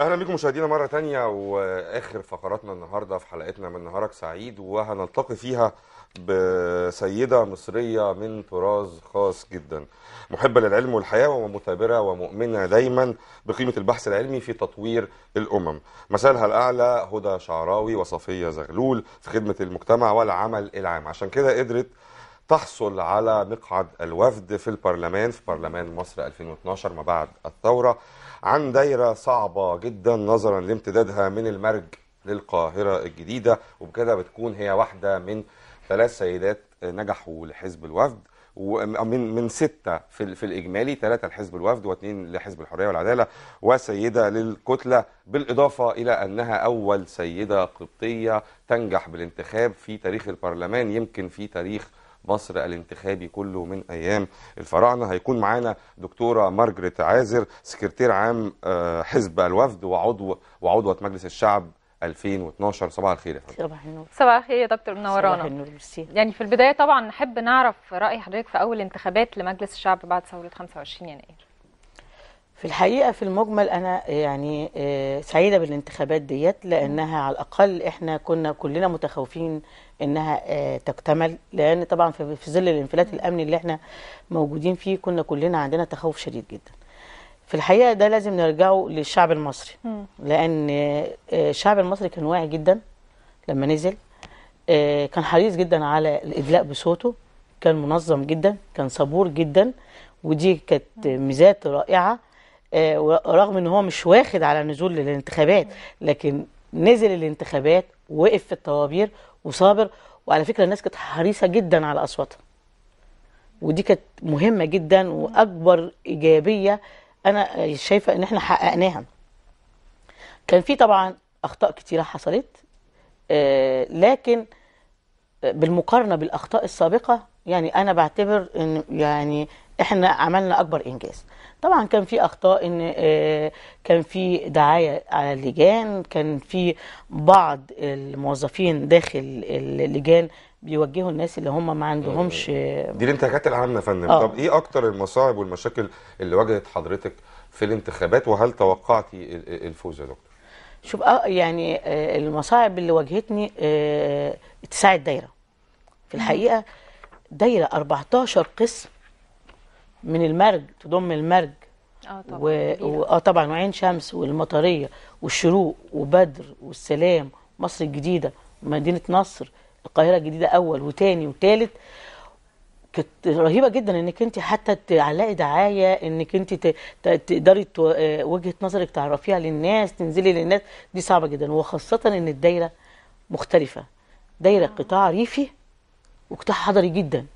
اهلا بيكم مشاهدينا مره تانية واخر فقراتنا النهارده في حلقتنا من نهارك سعيد وهنلتقي فيها بسيده مصريه من طراز خاص جدا محبه للعلم والحياه ومثابره ومؤمنه دايما بقيمه البحث العلمي في تطوير الامم مثالها الاعلى هدى شعراوي وصفيه زغلول في خدمه المجتمع والعمل العام عشان كده قدرت تحصل على مقعد الوفد في البرلمان في برلمان مصر 2012 ما بعد الثورة عن دايرة صعبة جدا نظرا لامتدادها من المرج للقاهرة الجديدة وبكده بتكون هي واحدة من ثلاث سيدات نجحوا لحزب الوفد ومن من ستة في, في الإجمالي ثلاثة لحزب الوفد واثنين لحزب الحرية والعدالة وسيدة للكتلة بالإضافة إلى أنها أول سيدة قبطية تنجح بالانتخاب في تاريخ البرلمان يمكن في تاريخ مصر الانتخابي كله من ايام الفراعنه هيكون معانا دكتوره مارجريت عازر سكرتير عام آه، حزب الوفد وعضو وعضوه مجلس الشعب 2012 صباح الخير يا فندم صباح النور صباح الخير يا دكتور منورانا صباح النور ميرسي يعني في البدايه طبعا نحب نعرف راي حضرتك في اول انتخابات لمجلس الشعب بعد ثوره 25 يناير في الحقيقه في المجمل انا يعني آه، سعيده بالانتخابات ديت لانها على الاقل احنا كنا كلنا متخوفين انها آه، تكتمل لان طبعا في ظل الانفلات الامني اللي احنا موجودين فيه كنا كلنا عندنا تخوف شديد جدا في الحقيقه ده لازم نرجعه للشعب المصري لان آه، الشعب المصري كان واعي جدا لما نزل كان حريص جدا على الادلاء بصوته كان منظم جدا كان صبور جدا ودي كانت ميزات رائعه آه، رغم ان هو مش واخد على نزول للانتخابات لكن نزل الانتخابات وقف في الطوابير وصابر وعلى فكره الناس كانت حريصه جدا على اصواتها ودي كانت مهمه جدا واكبر ايجابيه انا شايفه ان احنا حققناها كان في طبعا اخطاء كتيره حصلت آه، لكن بالمقارنه بالاخطاء السابقه يعني انا بعتبر ان يعني احنا عملنا اكبر انجاز طبعا كان في اخطاء ان آه، كان في دعايه على اللجان كان في بعض الموظفين داخل اللجان بيوجهوا الناس اللي هم ما عندهمش آه، آه، دي الانتهاكات العامه يا فندم طب ايه اكتر المصاعب والمشاكل اللي واجهت حضرتك في الانتخابات وهل توقعتي الفوز يا دكتور شوف يعني المصاعب اللي واجهتني اتساع الدايره في الحقيقه دايره 14 قسم من المرج تضم المرج اه طبعا و... اه طبعا وعين شمس والمطريه والشروق وبدر والسلام مصر الجديده مدينه نصر القاهره الجديده اول وتاني وتالت كانت رهيبه جدا انك انت حتى تعلقي دعايه انك انت تقدري ت... آه، وجهه نظرك تعرفيها للناس تنزلي للناس دي صعبه جدا وخاصه ان الدايره مختلفه دايره آه. قطاع ريفي وقطاع حضري جدا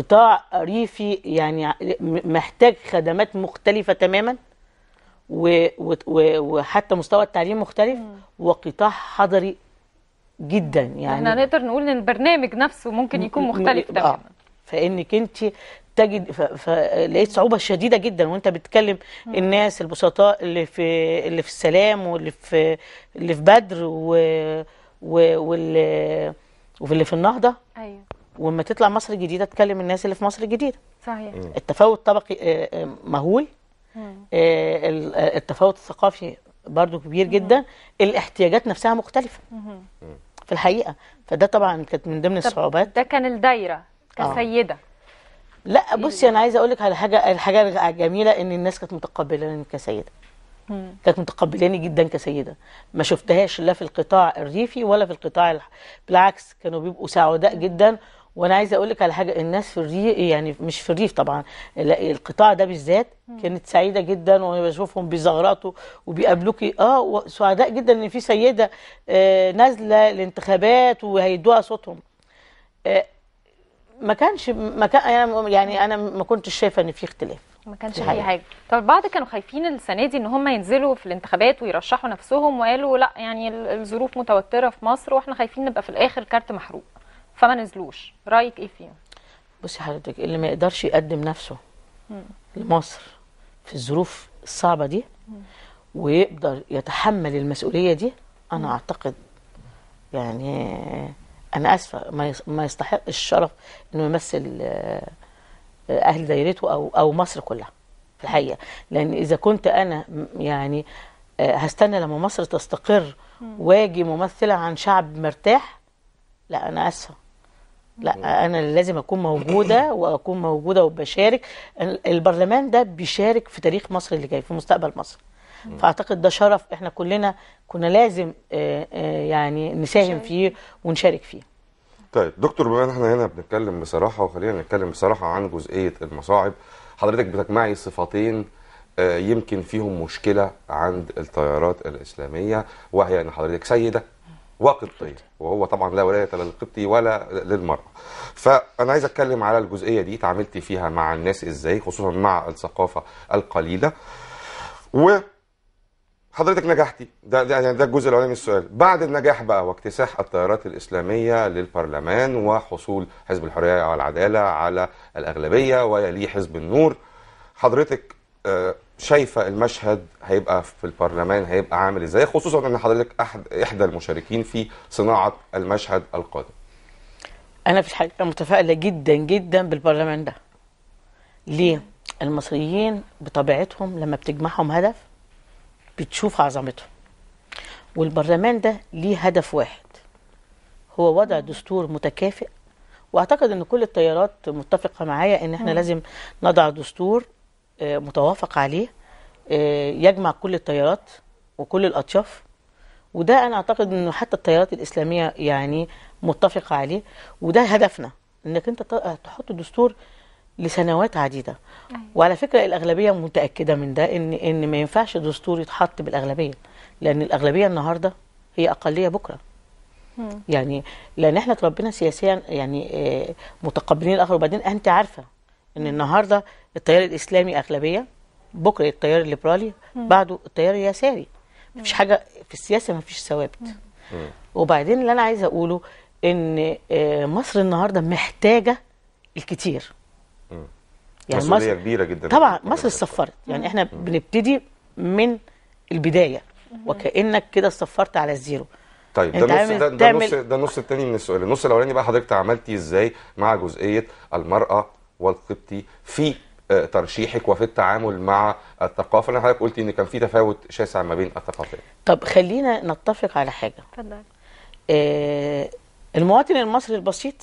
قطاع ريفي يعني محتاج خدمات مختلفة تماما وحتى مستوى التعليم مختلف وقطاع حضري جدا يعني احنا نقدر نقول ان البرنامج نفسه ممكن يكون مختلف آه. تماما آه. فانك انت تجد فلقيت صعوبه شديده جدا وانت بتكلم الناس البسطاء اللي في اللي في السلام واللي في اللي في بدر و... و... واللي وفي اللي في النهضه ايوه ولما تطلع مصر الجديده تكلم الناس اللي في مصر الجديده صحيح التفاوت الطبقي آه، آه، مهول آه، التفاوت الثقافي برضو كبير جدا الاحتياجات نفسها مختلفه في الحقيقه فده طبعا كانت من ضمن الصعوبات ده كان الدايره كسيده لا بصي انا عايزه اقول لك على حاجه الحاجه الجميله ان الناس كانت متقبلاني كسيده كانت متقبلاني جدا كسيده ما شفتهاش لا في القطاع الريفي ولا في القطاع الح... بالعكس كانوا بيبقوا سعداء جدا وانا عايزه اقول لك على حاجه الناس في الريف يعني مش في الريف طبعا القطاع ده بالذات كانت سعيده جدا وانا بشوفهم بيزغرطوا وبيقابلوكي اه سعداء جدا ان في سيده آه، نازله الانتخابات وهيدوها صوتهم آه، ما كانش ما كان يعني انا ما كنتش شايفه ان في اختلاف ما كانش في حاجه طب البعض كانوا خايفين السنه دي ان هم ينزلوا في الانتخابات ويرشحوا نفسهم وقالوا لا يعني الظروف متوتره في مصر واحنا خايفين نبقى في الاخر كارت محروق فما نزلوش رايك ايه فيهم بصي حضرتك اللي ما يقدرش يقدم نفسه مم. لمصر في الظروف الصعبه دي ويقدر يتحمل المسؤوليه دي انا مم. اعتقد يعني انا اسفه ما يستحق الشرف انه يمثل آه، اهل دايرته او او مصر كلها في الحقيقه لان اذا كنت انا يعني آه، هستنى لما مصر تستقر واجي ممثله عن شعب مرتاح لا انا اسفه لا انا لازم اكون موجوده واكون موجوده وبشارك البرلمان ده بيشارك في تاريخ مصر اللي جاي في مستقبل مصر فاعتقد ده شرف احنا كلنا كنا لازم آه، آه، يعني نساهم فيه ونشارك فيه طيب دكتور بما ان احنا هنا بنتكلم بصراحه وخلينا نتكلم بصراحه عن جزئيه المصاعب حضرتك بتجمعي صفتين آه، يمكن فيهم مشكله عند التيارات الاسلاميه وهي ان حضرتك سيده وقبطية وهو طبعا لا ولاية للقبطي ولا للمرأة فأنا عايز أتكلم على الجزئية دي تعاملت فيها مع الناس إزاي خصوصا مع الثقافة القليلة و حضرتك نجحتي ده ده يعني ده الجزء الاولاني من السؤال بعد النجاح بقى واكتساح التيارات الاسلاميه للبرلمان وحصول حزب الحريه والعداله على الاغلبيه ويليه حزب النور حضرتك آه شايفه المشهد هيبقى في البرلمان هيبقى عامل ازاي خصوصا ان حضرتك احد احدى المشاركين في صناعه المشهد القادم انا في الحقيقه متفائله جدا جدا بالبرلمان ده ليه المصريين بطبيعتهم لما بتجمعهم هدف بتشوف عظمتهم والبرلمان ده ليه هدف واحد هو وضع دستور متكافئ واعتقد ان كل التيارات متفقه معايا ان احنا م. لازم نضع دستور آه، متوافق عليه آه، يجمع كل التيارات وكل الاطياف وده انا اعتقد انه حتى التيارات الاسلاميه يعني متفقه عليه وده هدفنا انك انت تحط دستور لسنوات عديده أيوة. وعلى فكره الاغلبيه متاكده من ده ان ان ما ينفعش دستور يتحط بالاغلبيه لان الاغلبيه النهارده هي اقليه بكره يعني لان احنا تربينا سياسيا يعني آه، متقبلين الاخر وبعدين انت عارفه ان النهارده التيار الاسلامي اغلبيه بكره التيار الليبرالي بعده التيار اليساري مفيش حاجه في السياسه مفيش ثوابت وبعدين اللي انا عايزه اقوله ان آه، مصر النهارده محتاجه الكتير يعني مصر كبيره جدا طبعا مصر اتصفرت يعني احنا بنبتدي من البدايه وكانك كده اتصفرت على الزيرو طيب يعني ده نص ده, ده نص ده النص الثاني من السؤال النص الاولاني بقى حضرتك عملتي ازاي مع جزئيه المراه والقبطي في ترشيحك وفي التعامل مع الثقافه لان حضرتك قلتي ان كان في تفاوت شاسع ما بين الثقافات طب خلينا نتفق على حاجه اتفضل آه المواطن المصري البسيط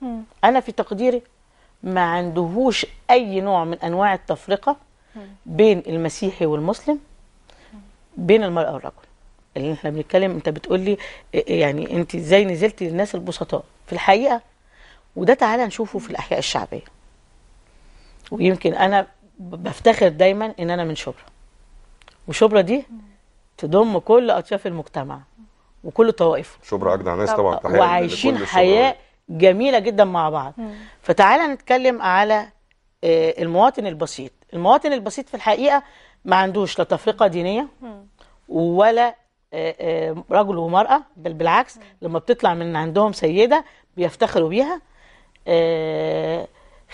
م. انا في تقديري ما عندهوش اي نوع من انواع التفرقه بين المسيحي والمسلم بين المراه والرجل اللي احنا بنتكلم انت بتقول لي آه، آه، يعني انت ازاي نزلتي للناس البسطاء في الحقيقه وده تعالى نشوفه في الاحياء الشعبيه ويمكن انا بفتخر دايما ان انا من شبرا وشبرا دي تضم كل اطياف المجتمع وكل طوائفه شبرا اجدع ناس طبعا وعايشين حياه جميله جدا مع بعض فتعالى نتكلم على آه، المواطن البسيط المواطن البسيط في الحقيقه ما عندوش لا تفرقه دينيه ولا آه، آه، رجل ومراه بل بالعكس لما بتطلع من عندهم سيده بيفتخروا بيها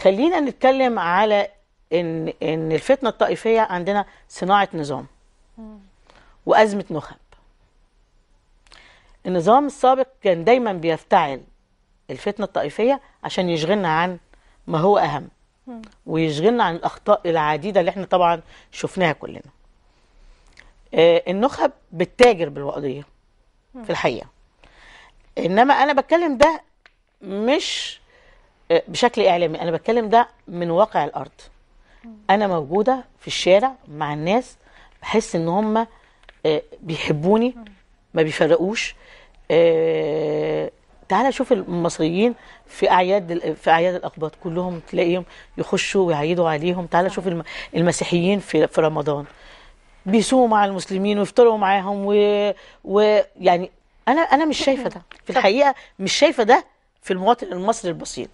خلينا نتكلم على ان ان الفتنه الطائفيه عندنا صناعه نظام وازمه نخب النظام السابق كان دايما بيفتعل الفتنه الطائفيه عشان يشغلنا عن ما هو اهم ويشغلنا عن الاخطاء العديده اللي احنا طبعا شفناها كلنا آه، النخب بتتاجر بالقضيه في الحقيقه انما انا بتكلم ده مش آه، بشكل اعلامي انا بتكلم ده من واقع الارض انا موجوده في الشارع مع الناس بحس ان هم آه، بيحبوني ما بيفرقوش آه، تعالى شوف المصريين في اعياد في اعياد الاقباط كلهم تلاقيهم يخشوا ويعيدوا عليهم تعالى شوف المسيحيين في في رمضان بيسووا مع المسلمين ويفطروا معاهم ويعني و... يعني انا انا مش شايفه ده في الحقيقه مش شايفه ده في المواطن المصري البسيط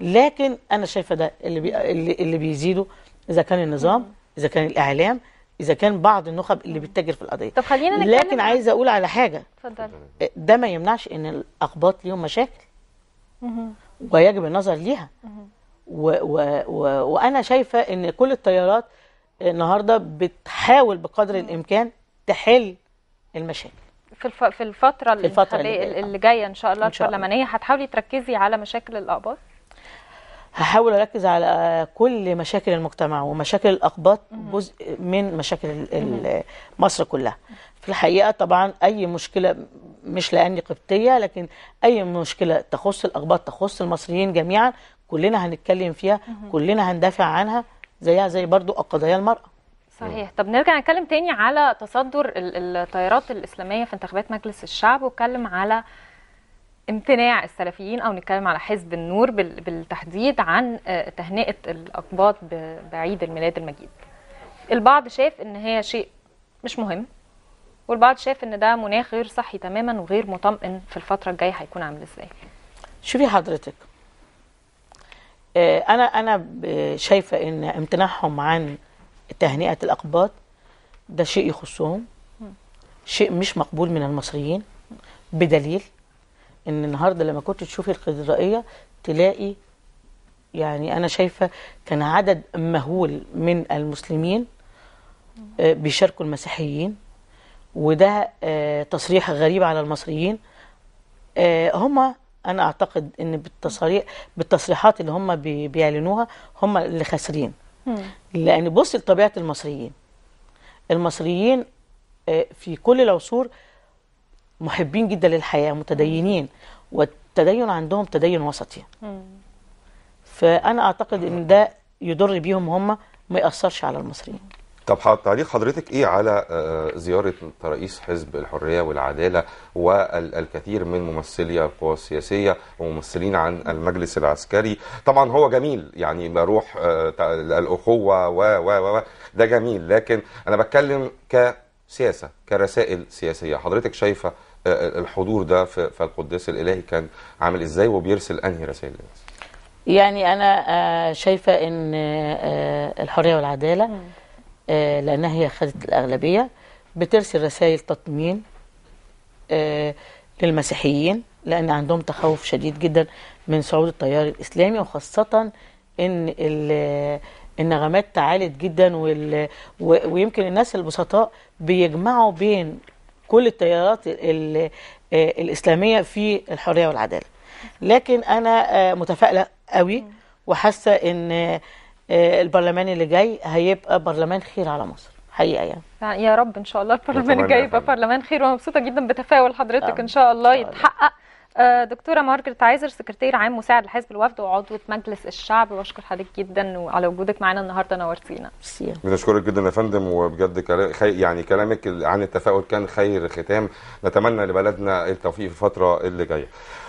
لكن انا شايفه ده اللي بي اللي بيزيده اذا كان النظام اذا كان الاعلام اذا كان بعض النخب اللي بتتاجر في القضيه طب خلينا نتكلم لكن عايزه اقول على حاجه اتفضل آه، ده ما يمنعش ان الاقباط ليهم مشاكل ويجب النظر ليها و و و وانا شايفه ان كل التيارات النهارده بتحاول بقدر الامكان تحل المشاكل في الف... في الفتره, في الفترة اللي, اللي جايه ان شاء الله البرلمانيه هتحاولي تركزي على مشاكل الاقباط هحاول اركز على كل مشاكل المجتمع ومشاكل الاقباط جزء من مشاكل مصر كلها في الحقيقه طبعا اي مشكله مش لاني قبطيه لكن اي مشكله تخص الاقباط تخص المصريين جميعا كلنا هنتكلم فيها كلنا هندافع عنها زيها زي برضو قضايا المراه صحيح طب نرجع نتكلم تاني على تصدر التيارات الاسلاميه في انتخابات مجلس الشعب واتكلم على امتناع السلفيين او نتكلم على حزب النور بالتحديد عن آه، تهنئه الاقباط بعيد الميلاد المجيد البعض شاف ان هي شيء مش مهم والبعض شاف ان ده مناخ غير صحي تماما وغير مطمئن في الفتره الجايه هيكون عامل ازاي شوفي حضرتك آه، انا انا شايفه ان امتناعهم عن تهنئه الاقباط ده شيء يخصهم شيء مش مقبول من المصريين بدليل ان النهارده لما كنت تشوفي القضائيه تلاقي يعني انا شايفه كان عدد مهول من المسلمين آه، بيشاركوا المسيحيين وده آه، تصريح غريب على المصريين آه، هم انا اعتقد ان بالتصريح بالتصريحات اللي هم بيعلنوها هم اللي خاسرين لان بص لطبيعه المصريين المصريين في كل العصور محبين جدا للحياه متدينين والتدين عندهم تدين وسطي فانا اعتقد ان ده يضر بيهم هم ما ياثرش على المصريين طب تعليق حضرتك ايه على آه، زياره رئيس حزب الحريه والعداله والكثير من ممثلي القوى السياسيه وممثلين عن المجلس العسكري طبعا هو جميل يعني بروح آه، الاخوه و و و ده جميل لكن انا بتكلم ك سياسه كرسائل سياسيه حضرتك شايفه آه، آه، الحضور ده في القداس الالهي كان عامل ازاي وبيرسل انهي رسائل للناس يعني انا آه، شايفه ان الحريه والعداله لانها هي خدت الاغلبيه بترسل رسائل تطمين للمسيحيين لان عندهم تخوف شديد جدا من صعود التيار الاسلامي وخاصه ان النغمات تعالت جدا وال... و... ويمكن الناس البسطاء بيجمعوا بين كل التيارات ال... آه، الاسلاميه في الحريه والعداله لكن انا آه، متفائله قوي وحاسه ان آه، البرلمان اللي جاي هيبقى برلمان خير على مصر حقيقه يعني يا رب ان شاء الله البرلمان الجاي يبقى برلمان خير ومبسوطه جدا بتفاؤل حضرتك نعم، ان شاء الله يتحقق آه، دكتوره مارجريت عايزر سكرتير عام مساعد لحزب الوفد وعضوه مجلس الشعب بشكر حضرتك جدا على وجودك معانا النهارده نورتينا بنشكرك جدا يا فندم وبجد يعني كلامك عن التفاؤل كان خير ختام نتمنى لبلدنا التوفيق في الفتره اللي جايه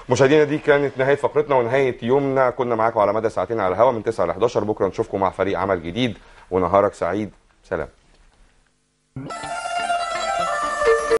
مشاهدينا دي كانت نهايه فقرتنا ونهايه يومنا كنا معاكم على مدى ساعتين على الهواء من 9 ل 11 بكره نشوفكم مع فريق عمل جديد ونهارك سعيد سلام